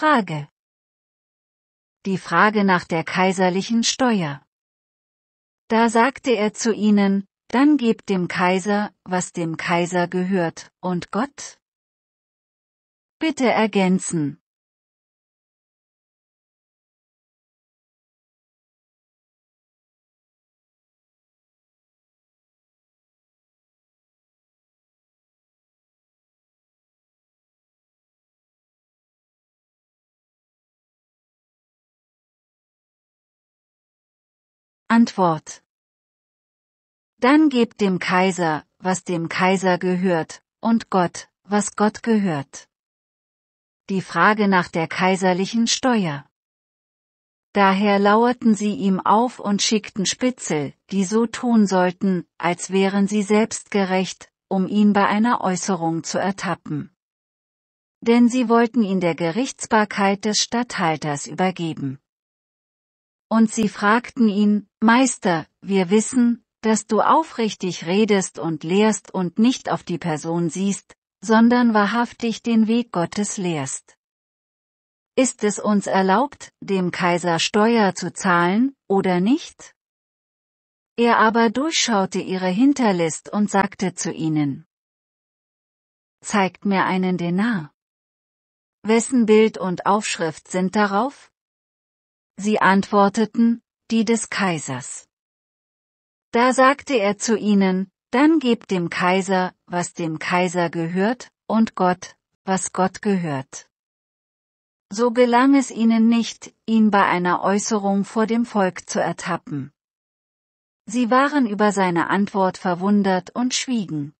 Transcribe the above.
Frage. Die Frage nach der kaiserlichen Steuer. Da sagte er zu ihnen, dann gebt dem Kaiser, was dem Kaiser gehört, und Gott? Bitte ergänzen. Antwort. Dann gebt dem Kaiser, was dem Kaiser gehört, und Gott, was Gott gehört. Die Frage nach der kaiserlichen Steuer. Daher lauerten sie ihm auf und schickten Spitzel, die so tun sollten, als wären sie selbstgerecht, um ihn bei einer Äußerung zu ertappen. Denn sie wollten ihn der Gerichtsbarkeit des Statthalters übergeben. Und sie fragten ihn, Meister, wir wissen, dass du aufrichtig redest und lehrst und nicht auf die Person siehst, sondern wahrhaftig den Weg Gottes lehrst. Ist es uns erlaubt, dem Kaiser Steuer zu zahlen, oder nicht? Er aber durchschaute ihre Hinterlist und sagte zu ihnen, Zeigt mir einen Denar. Wessen Bild und Aufschrift sind darauf? Sie antworteten, die des Kaisers. Da sagte er zu ihnen, dann gebt dem Kaiser, was dem Kaiser gehört, und Gott, was Gott gehört. So gelang es ihnen nicht, ihn bei einer Äußerung vor dem Volk zu ertappen. Sie waren über seine Antwort verwundert und schwiegen.